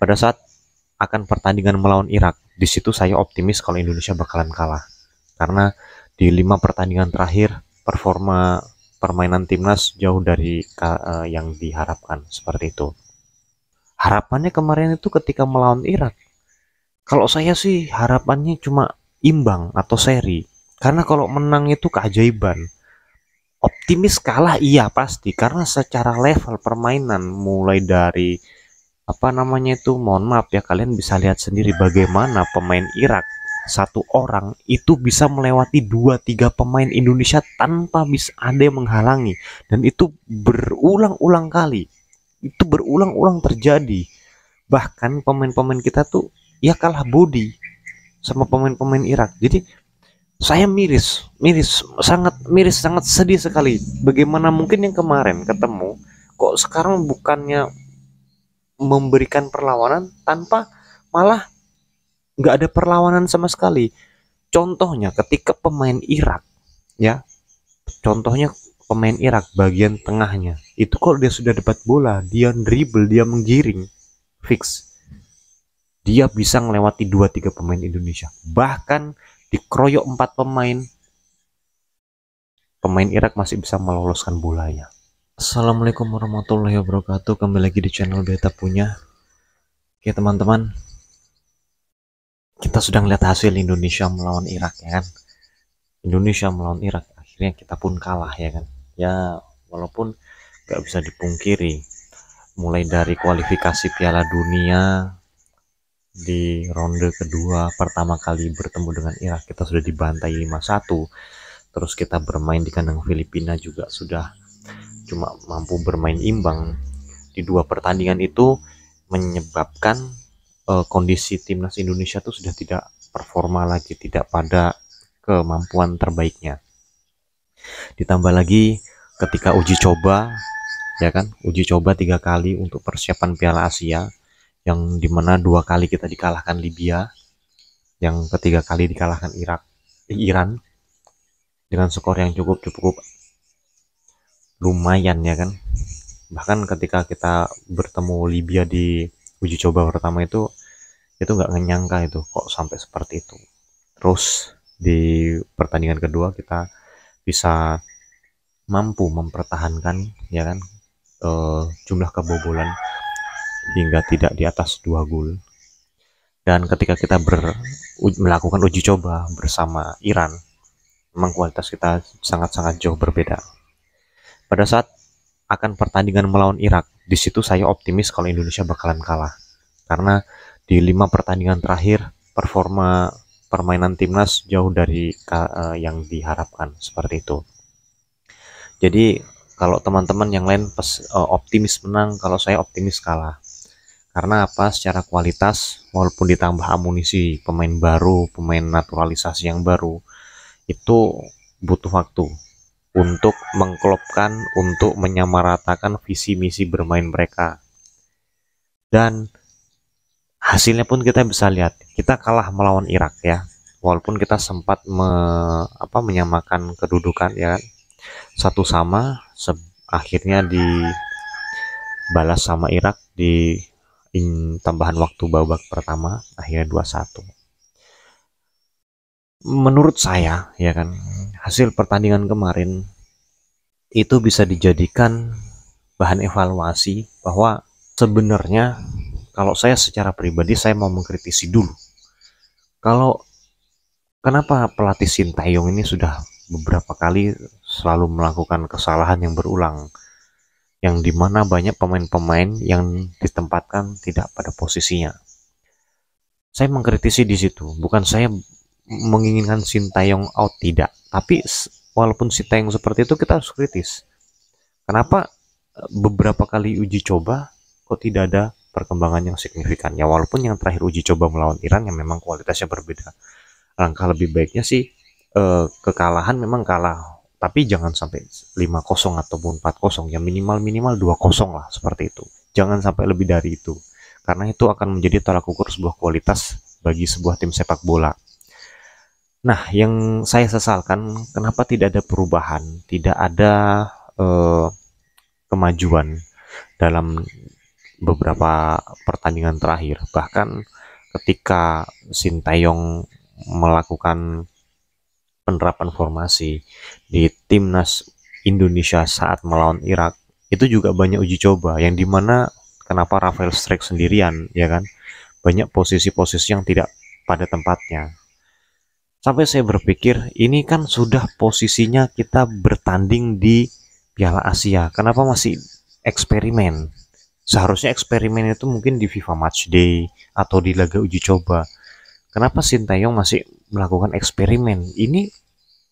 pada saat akan pertandingan melawan Irak. Di situ saya optimis kalau Indonesia bakalan kalah. Karena di lima pertandingan terakhir performa permainan timnas jauh dari eh, yang diharapkan seperti itu. Harapannya kemarin itu ketika melawan Irak. Kalau saya sih harapannya cuma imbang atau seri. Karena kalau menang itu keajaiban. Optimis kalah iya pasti karena secara level permainan mulai dari apa namanya itu mohon maaf ya kalian bisa lihat sendiri bagaimana pemain Irak satu orang itu bisa melewati dua tiga pemain Indonesia tanpa bisa ada yang menghalangi dan itu berulang-ulang kali itu berulang-ulang terjadi bahkan pemain-pemain kita tuh ya kalah body sama pemain-pemain Irak jadi saya miris miris sangat miris sangat sedih sekali bagaimana mungkin yang kemarin ketemu kok sekarang bukannya memberikan perlawanan tanpa malah nggak ada perlawanan sama sekali. Contohnya ketika pemain Irak ya, contohnya pemain Irak bagian tengahnya itu kalau dia sudah dapat bola, dia dribble, dia menggiring, fix. Dia bisa melewati dua tiga pemain Indonesia. Bahkan dikeroyok empat pemain, pemain Irak masih bisa meloloskan bolanya. Assalamualaikum warahmatullahi wabarakatuh Kembali lagi di channel Beta Punya Oke teman-teman Kita sudah melihat hasil Indonesia melawan Irak ya kan Indonesia melawan Irak Akhirnya kita pun kalah ya kan Ya walaupun gak bisa dipungkiri Mulai dari kualifikasi Piala Dunia di ronde kedua pertama kali bertemu dengan Irak kita sudah dibantai 5-1 terus kita bermain di kandang Filipina juga sudah cuma mampu bermain imbang di dua pertandingan itu menyebabkan uh, kondisi timnas Indonesia itu sudah tidak performa lagi, tidak pada kemampuan terbaiknya. Ditambah lagi ketika uji coba, ya kan, uji coba tiga kali untuk persiapan Piala Asia, yang dimana dua kali kita dikalahkan Libya, yang ketiga kali dikalahkan Irak, Iran, dengan skor yang cukup cukup lumayan ya kan bahkan ketika kita bertemu Libya di uji coba pertama itu itu nggak nyangka itu kok sampai seperti itu terus di pertandingan kedua kita bisa mampu mempertahankan ya kan e, jumlah kebobolan hingga tidak di atas dua gol dan ketika kita ber, melakukan uji coba bersama Iran memang kualitas kita sangat-sangat jauh berbeda pada saat akan pertandingan melawan Irak. Di situ saya optimis kalau Indonesia bakalan kalah. Karena di lima pertandingan terakhir performa permainan timnas jauh dari eh, yang diharapkan seperti itu. Jadi kalau teman-teman yang lain pes, eh, optimis menang, kalau saya optimis kalah. Karena apa? Secara kualitas walaupun ditambah amunisi pemain baru, pemain naturalisasi yang baru itu butuh waktu untuk mengklopkan, untuk menyamaratakan visi misi bermain mereka. Dan hasilnya pun kita bisa lihat, kita kalah melawan Irak ya. Walaupun kita sempat me, apa, menyamakan kedudukan ya kan. Satu sama se akhirnya dibalas sama Irak di in, tambahan waktu babak pertama akhirnya 2-1. Menurut saya ya kan hasil pertandingan kemarin itu bisa dijadikan bahan evaluasi bahwa sebenarnya kalau saya secara pribadi saya mau mengkritisi dulu kalau kenapa pelatih Sintayong ini sudah beberapa kali selalu melakukan kesalahan yang berulang yang dimana banyak pemain-pemain yang ditempatkan tidak pada posisinya saya mengkritisi di situ bukan saya menginginkan Sintayong out tidak. Tapi walaupun Sintayong seperti itu kita harus kritis. Kenapa e, beberapa kali uji coba kok tidak ada perkembangan yang signifikan ya walaupun yang terakhir uji coba melawan Iran yang memang kualitasnya berbeda langkah lebih baiknya sih eh, kekalahan memang kalah tapi jangan sampai 5-0 ataupun 4-0 ya minimal-minimal 2-0 lah seperti itu jangan sampai lebih dari itu karena itu akan menjadi tolak ukur sebuah kualitas bagi sebuah tim sepak bola Nah, yang saya sesalkan, kenapa tidak ada perubahan, tidak ada eh, kemajuan dalam beberapa pertandingan terakhir. Bahkan ketika Sintayong melakukan penerapan formasi di timnas Indonesia saat melawan Irak, itu juga banyak uji coba yang dimana kenapa Rafael Strike sendirian, ya kan? Banyak posisi-posisi yang tidak pada tempatnya Sampai saya berpikir, ini kan sudah posisinya kita bertanding di Piala Asia. Kenapa masih eksperimen? Seharusnya eksperimen itu mungkin di FIFA Match Day atau di laga uji coba. Kenapa Sintayong masih melakukan eksperimen? Ini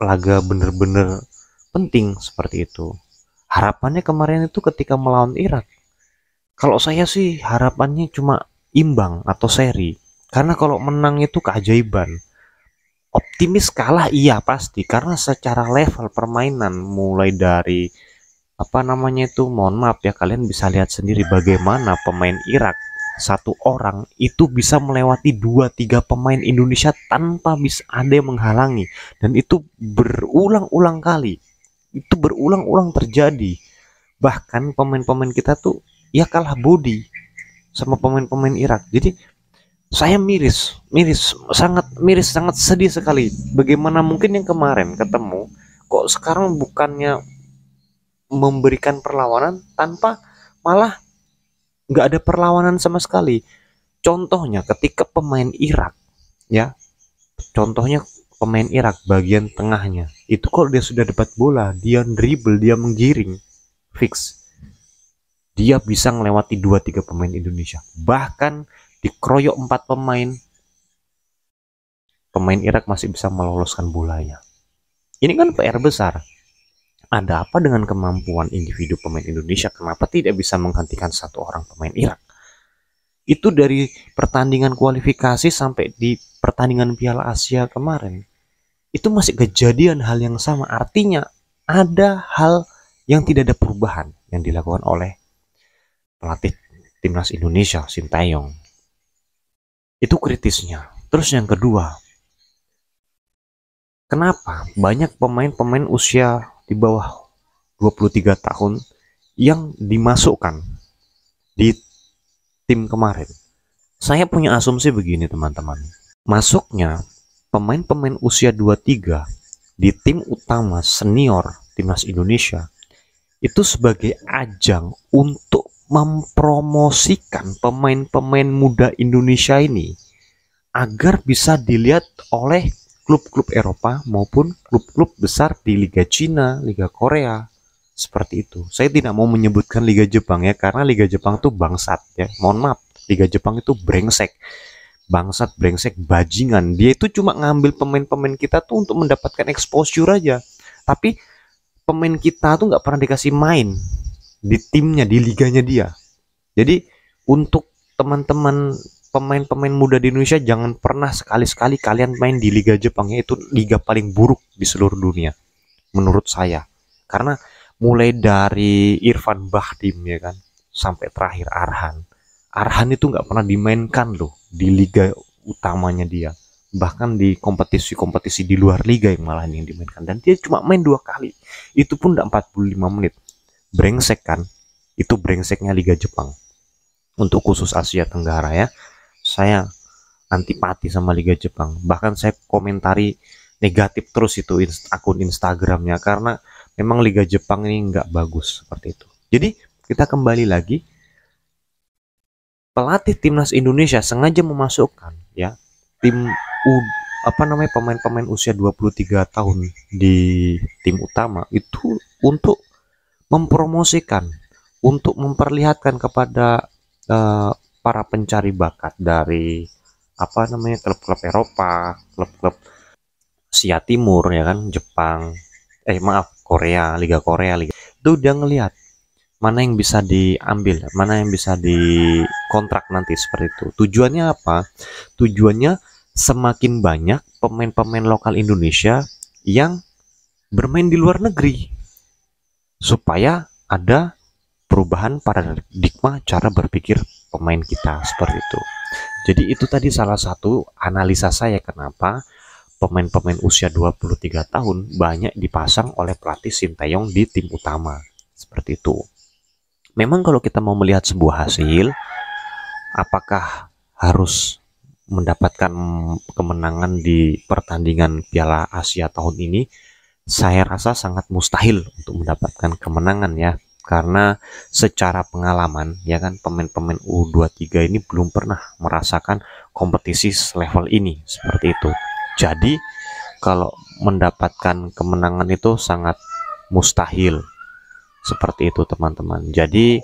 laga bener-bener penting seperti itu. Harapannya kemarin itu ketika melawan Irak. Kalau saya sih harapannya cuma imbang atau seri. Karena kalau menang itu keajaiban optimis kalah iya pasti karena secara level permainan mulai dari apa namanya itu mohon maaf ya kalian bisa lihat sendiri bagaimana pemain Irak satu orang itu bisa melewati dua tiga pemain Indonesia tanpa bisa ada yang menghalangi dan itu berulang-ulang kali itu berulang-ulang terjadi bahkan pemain-pemain kita tuh ya kalah body sama pemain-pemain Irak jadi saya miris, miris, sangat miris, sangat sedih sekali. Bagaimana mungkin yang kemarin ketemu, kok sekarang bukannya memberikan perlawanan tanpa malah nggak ada perlawanan sama sekali. Contohnya ketika pemain Irak, ya, contohnya pemain Irak bagian tengahnya itu kok dia sudah dapat bola, dia dribble, dia menggiring, fix, dia bisa melewati 2-3 pemain Indonesia. Bahkan dikeroyok empat pemain pemain Irak masih bisa meloloskan bolanya ini kan PR besar ada apa dengan kemampuan individu pemain Indonesia kenapa tidak bisa menghentikan satu orang pemain Irak itu dari pertandingan kualifikasi sampai di pertandingan Piala Asia kemarin itu masih kejadian hal yang sama artinya ada hal yang tidak ada perubahan yang dilakukan oleh pelatih timnas Indonesia Sintayong itu kritisnya. Terus yang kedua, kenapa banyak pemain-pemain usia di bawah 23 tahun yang dimasukkan di tim kemarin? Saya punya asumsi begini teman-teman. Masuknya pemain-pemain usia 23 di tim utama senior timnas Indonesia itu sebagai ajang untuk mempromosikan pemain-pemain muda Indonesia ini agar bisa dilihat oleh klub-klub Eropa maupun klub-klub besar di Liga Cina, Liga Korea, seperti itu. Saya tidak mau menyebutkan Liga Jepang ya, karena Liga Jepang itu bangsat ya. Mohon maaf, Liga Jepang itu brengsek. Bangsat, brengsek, bajingan. Dia itu cuma ngambil pemain-pemain kita tuh untuk mendapatkan exposure aja. Tapi pemain kita tuh nggak pernah dikasih main di timnya di liganya dia jadi untuk teman-teman pemain-pemain muda di Indonesia jangan pernah sekali-sekali kalian main di Liga Jepang itu liga paling buruk di seluruh dunia menurut saya karena mulai dari Irfan Bahdim ya kan sampai terakhir Arhan Arhan itu nggak pernah dimainkan loh di liga utamanya dia bahkan di kompetisi-kompetisi di luar liga yang malah yang dimainkan dan dia cuma main dua kali itu pun 45 menit brengsek kan itu brengseknya Liga Jepang untuk khusus Asia Tenggara ya saya antipati sama Liga Jepang bahkan saya komentari negatif terus itu inst akun Instagramnya karena memang Liga Jepang ini nggak bagus seperti itu jadi kita kembali lagi pelatih timnas Indonesia sengaja memasukkan ya tim U apa namanya pemain-pemain usia 23 tahun di tim utama itu untuk mempromosikan untuk memperlihatkan kepada uh, para pencari bakat dari apa namanya klub-klub Eropa, klub-klub Asia Timur ya kan, Jepang, eh maaf Korea, Liga Korea, Liga itu udah ngelihat mana yang bisa diambil, mana yang bisa dikontrak nanti seperti itu. Tujuannya apa? Tujuannya semakin banyak pemain-pemain lokal Indonesia yang bermain di luar negeri supaya ada perubahan paradigma cara berpikir pemain kita seperti itu. Jadi itu tadi salah satu analisa saya kenapa pemain-pemain usia 23 tahun banyak dipasang oleh pelatih Sintayong di tim utama. Seperti itu. Memang kalau kita mau melihat sebuah hasil, apakah harus mendapatkan kemenangan di pertandingan Piala Asia tahun ini? saya rasa sangat mustahil untuk mendapatkan kemenangan ya karena secara pengalaman ya kan pemain-pemain U23 ini belum pernah merasakan kompetisi level ini seperti itu. Jadi kalau mendapatkan kemenangan itu sangat mustahil seperti itu teman-teman. Jadi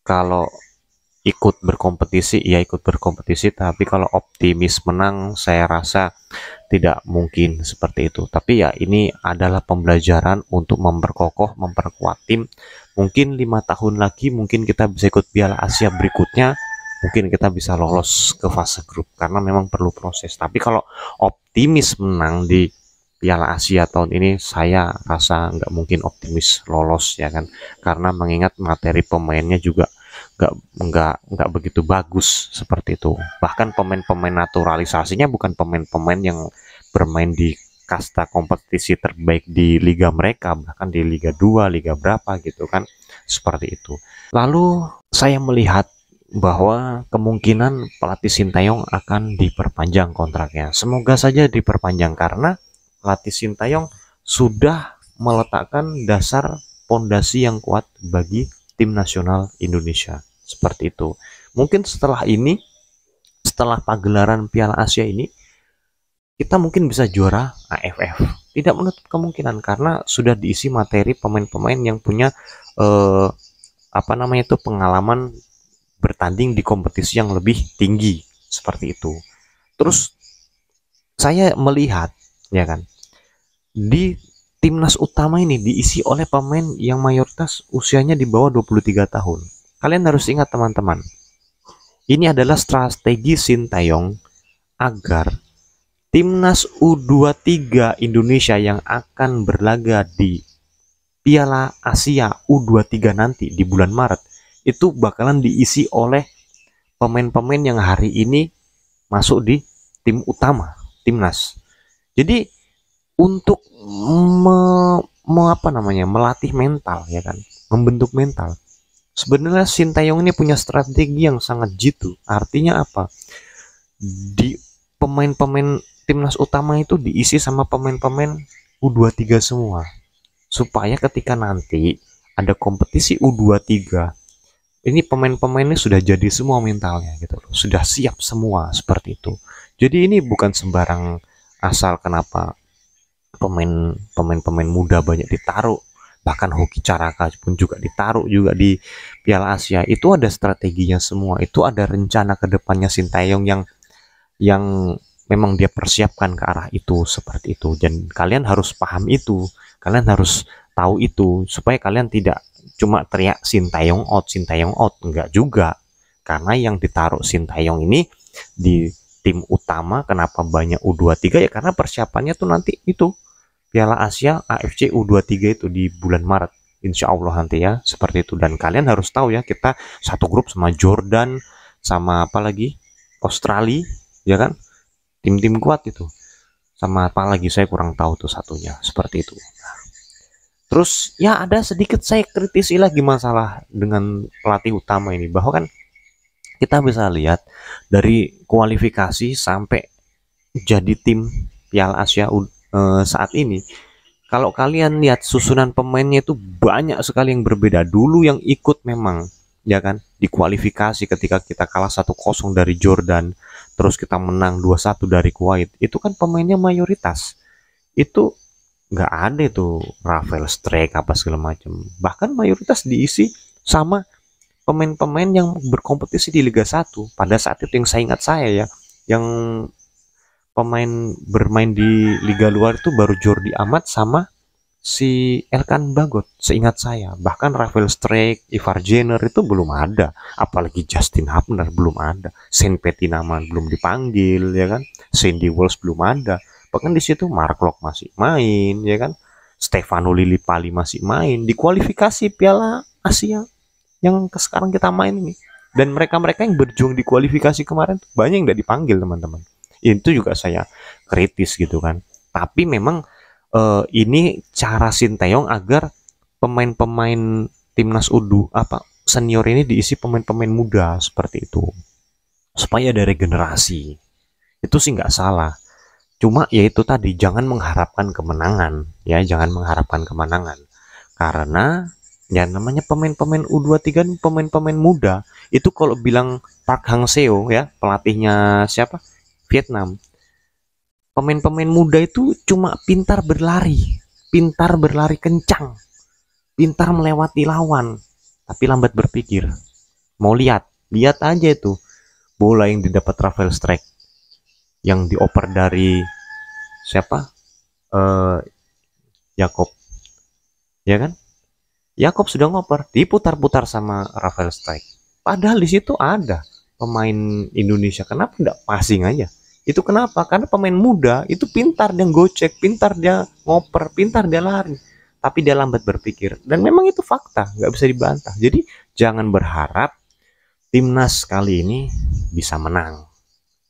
kalau ikut berkompetisi ya ikut berkompetisi tapi kalau optimis menang saya rasa tidak mungkin seperti itu tapi ya ini adalah pembelajaran untuk memperkokoh memperkuat tim mungkin lima tahun lagi mungkin kita bisa ikut Piala Asia berikutnya mungkin kita bisa lolos ke fase grup karena memang perlu proses tapi kalau optimis menang di Piala Asia tahun ini saya rasa nggak mungkin optimis lolos ya kan karena mengingat materi pemainnya juga nggak nggak nggak begitu bagus seperti itu bahkan pemain-pemain naturalisasinya bukan pemain-pemain yang bermain di kasta kompetisi terbaik di liga mereka bahkan di liga 2 liga berapa gitu kan seperti itu lalu saya melihat bahwa kemungkinan pelatih Sintayong akan diperpanjang kontraknya semoga saja diperpanjang karena pelatih Sintayong sudah meletakkan dasar pondasi yang kuat bagi tim nasional Indonesia. Seperti itu. Mungkin setelah ini, setelah pagelaran Piala Asia ini, kita mungkin bisa juara AFF. Tidak menutup kemungkinan karena sudah diisi materi pemain-pemain yang punya eh, apa namanya itu pengalaman bertanding di kompetisi yang lebih tinggi seperti itu. Terus saya melihat ya kan di timnas utama ini diisi oleh pemain yang mayoritas usianya di bawah 23 tahun. Kalian harus ingat teman-teman, ini adalah strategi Sintayong agar timnas U23 Indonesia yang akan berlaga di Piala Asia U23 nanti di bulan Maret itu bakalan diisi oleh pemain-pemain yang hari ini masuk di tim utama timnas. Jadi untuk me, me apa namanya melatih mental ya kan membentuk mental sebenarnya Sintayong ini punya strategi yang sangat jitu artinya apa di pemain-pemain timnas utama itu diisi sama pemain-pemain U23 semua supaya ketika nanti ada kompetisi U23 ini pemain pemain ini sudah jadi semua mentalnya gitu loh sudah siap semua seperti itu jadi ini bukan sembarang asal kenapa pemain pemain pemain muda banyak ditaruh bahkan Hoki Caraka pun juga ditaruh juga di Piala Asia itu ada strateginya semua itu ada rencana kedepannya Sintayong yang yang memang dia persiapkan ke arah itu seperti itu dan kalian harus paham itu kalian harus tahu itu supaya kalian tidak cuma teriak Sintayong out Sintayong out enggak juga karena yang ditaruh Sintayong ini di tim utama kenapa banyak U23 ya karena persiapannya tuh nanti itu Piala Asia AFC U23 itu di bulan Maret. Insya Allah nanti ya, seperti itu. Dan kalian harus tahu ya, kita satu grup sama Jordan, sama apa lagi? Australia, ya kan? Tim-tim kuat itu. Sama apa lagi, saya kurang tahu tuh satunya. Seperti itu. Terus ya ada sedikit saya kritisi lagi masalah dengan pelatih utama ini. Bahwa kan kita bisa lihat dari kualifikasi sampai jadi tim Piala Asia U uh, saat ini kalau kalian lihat susunan pemainnya itu banyak sekali yang berbeda dulu yang ikut memang ya kan di kualifikasi ketika kita kalah 1-0 dari Jordan terus kita menang 2-1 dari Kuwait itu kan pemainnya mayoritas itu nggak ada itu Rafael Strike apa segala macam bahkan mayoritas diisi sama pemain-pemain yang berkompetisi di Liga 1 pada saat itu yang saya ingat saya ya yang pemain bermain di liga luar itu baru Jordi Amat sama si Elkan Bagot seingat saya bahkan Rafael Streik, Ivar Jenner itu belum ada apalagi Justin Hapner belum ada Saint Petinaman belum dipanggil ya kan Sandy Walsh belum ada bahkan di situ Mark Locke masih main ya kan Stefano Pali masih main di kualifikasi Piala Asia yang sekarang kita main ini dan mereka-mereka yang berjuang di kualifikasi kemarin banyak yang tidak dipanggil teman-teman itu juga saya kritis gitu kan tapi memang eh, ini cara Sinteyong agar pemain-pemain timnas udu apa senior ini diisi pemain-pemain muda seperti itu supaya ada regenerasi itu sih nggak salah cuma yaitu tadi jangan mengharapkan kemenangan ya jangan mengharapkan kemenangan karena ya namanya pemain-pemain U23 pemain-pemain muda itu kalau bilang Park Hang Seo ya pelatihnya siapa Vietnam pemain-pemain muda itu cuma pintar berlari pintar berlari kencang pintar melewati lawan tapi lambat berpikir mau lihat lihat aja itu bola yang didapat Rafael Strike yang dioper dari siapa eh Jakob ya kan Jacob sudah ngoper, diputar-putar sama Rafael Strike. Padahal di situ ada pemain Indonesia. Kenapa tidak passing aja? Itu kenapa? Karena pemain muda itu pintar dia gocek, pintar dia ngoper, pintar dia lari. Tapi dia lambat berpikir. Dan memang itu fakta, nggak bisa dibantah. Jadi jangan berharap timnas kali ini bisa menang.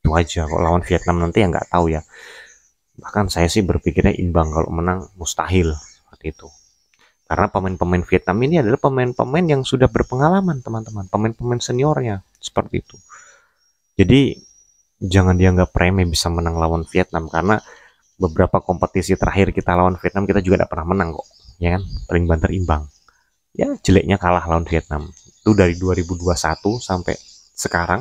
Itu aja. Kalau lawan Vietnam nanti ya nggak tahu ya. Bahkan saya sih berpikirnya imbang kalau menang mustahil seperti itu. Karena pemain-pemain Vietnam ini adalah pemain-pemain yang sudah berpengalaman, teman-teman. Pemain-pemain seniornya seperti itu. Jadi jangan dianggap remeh bisa menang lawan Vietnam karena beberapa kompetisi terakhir kita lawan Vietnam kita juga tidak pernah menang kok ya kan paling banter imbang ya jeleknya kalah lawan Vietnam itu dari 2021 sampai sekarang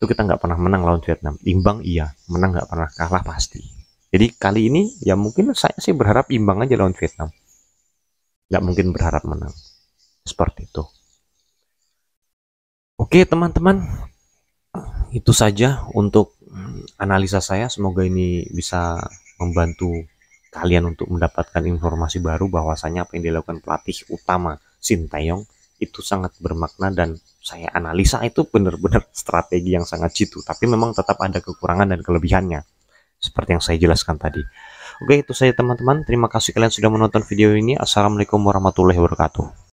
itu kita nggak pernah menang lawan Vietnam imbang iya menang nggak pernah kalah pasti jadi kali ini ya mungkin saya sih berharap imbang aja lawan Vietnam nggak mungkin berharap menang seperti itu oke teman-teman itu saja untuk analisa saya. Semoga ini bisa membantu kalian untuk mendapatkan informasi baru bahwasanya apa yang dilakukan pelatih utama Sintayong itu sangat bermakna dan saya analisa itu benar-benar strategi yang sangat jitu. Tapi memang tetap ada kekurangan dan kelebihannya seperti yang saya jelaskan tadi. Oke, itu saja teman-teman. Terima kasih kalian sudah menonton video ini. Assalamualaikum warahmatullahi wabarakatuh.